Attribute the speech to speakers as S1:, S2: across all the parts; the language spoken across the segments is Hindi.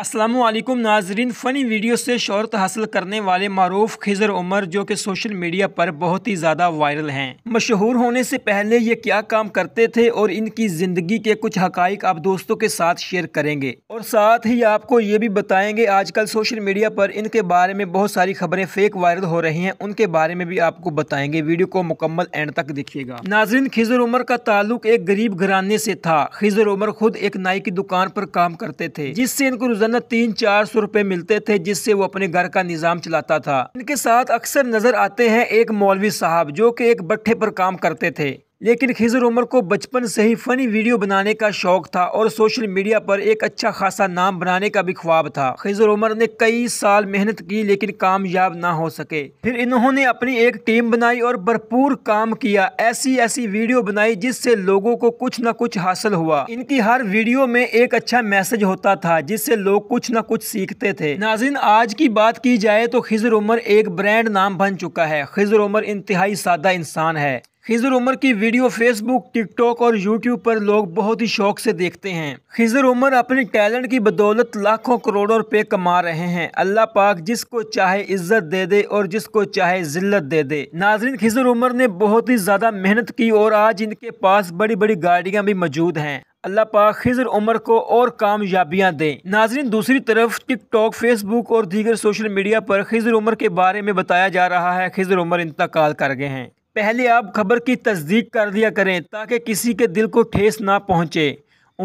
S1: असलम नाजरीन फ़नी वीडियो से शहरत हासिल करने वाले मरूफ खिजर उमर जो कि सोशल मीडिया पर बहुत ही ज़्यादा वायरल हैं मशहूर होने से पहले ये क्या काम करते थे और इनकी ज़िंदगी के कुछ हक़ आप दोस्तों के साथ शेयर करेंगे और साथ ही आपको ये भी बताएंगे आजकल सोशल मीडिया पर इनके बारे में बहुत सारी खबरें फ़ेक वायरल हो रही हैं उनके बारे में भी आपको बताएंगे वीडियो को मुकम्मल एंड तक देखिएगा नाजरीन खिजर उमर का ताल्लुक एक गरीब घरानी से था खिजर उमर खुद एक नाई की दुकान पर काम करते थे जिससे इनको रोजाना तीन चार सौ रुपए मिलते थे जिससे वो अपने घर का निज़ाम चलाता था इनके साथ अक्सर नज़र आते हैं एक मौलवी साहब जो कि एक भट्ठे पर काम करते थे लेकिन खिजर उमर को बचपन से ही फ़नी वीडियो बनाने का शौक था और सोशल मीडिया पर एक अच्छा खासा नाम बनाने का भी ख्वाब था खिजर उमर ने कई साल मेहनत की लेकिन कामयाब ना हो सके फिर इन्होंने अपनी एक टीम बनाई और भरपूर काम किया ऐसी ऐसी वीडियो बनाई जिससे लोगों को कुछ न कुछ हासिल हुआ इनकी हर वीडियो में एक अच्छा मैसेज होता था जिससे लोग कुछ न कुछ सीखते थे नाजिन आज की बात की जाए तो खिजर उमर एक ब्रांड नाम बन चुका है खिजर उमर इंतहाई सादा इंसान है खिजर उमर की वीडियो फेसबुक टिकटॉक और यूट्यूब पर लोग बहुत ही शौक से देखते हैं खिजर उमर अपने टैलेंट की बदौलत लाखों करोड़ों रुपए कमा रहे हैं अल्लाह पाक जिसको चाहे इज्जत दे दे और जिसको चाहे जिल्लत दे दे नाजरीन खिजर उमर ने बहुत ही ज्यादा मेहनत की और आज इनके पास बड़ी बड़ी गाड़ियाँ भी मौजूद हैं अल्लाह पाक खिजर उमर को और कामयाबियां दें नाजरीन दूसरी तरफ टिकटॉक फेसबुक और दीगर सोशल मीडिया पर खिजर उमर के बारे में बताया जा रहा है खिजर उमर इंतकाल कर गए हैं पहले आप खबर की तस्दीक कर दिया करें ताकि किसी के दिल को ठेस ना पहुंचे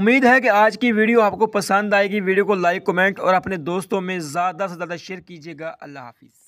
S1: उम्मीद है कि आज की वीडियो आपको पसंद आएगी वीडियो को लाइक कमेंट और अपने दोस्तों में ज़्यादा से ज़्यादा शेयर कीजिएगा अल्लाह हाफिज़